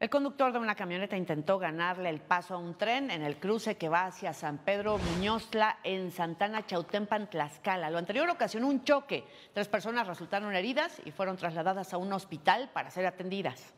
El conductor de una camioneta intentó ganarle el paso a un tren en el cruce que va hacia San Pedro Muñozla en Santana Chautempan, Tlaxcala. Lo anterior ocasionó un choque. Tres personas resultaron heridas y fueron trasladadas a un hospital para ser atendidas.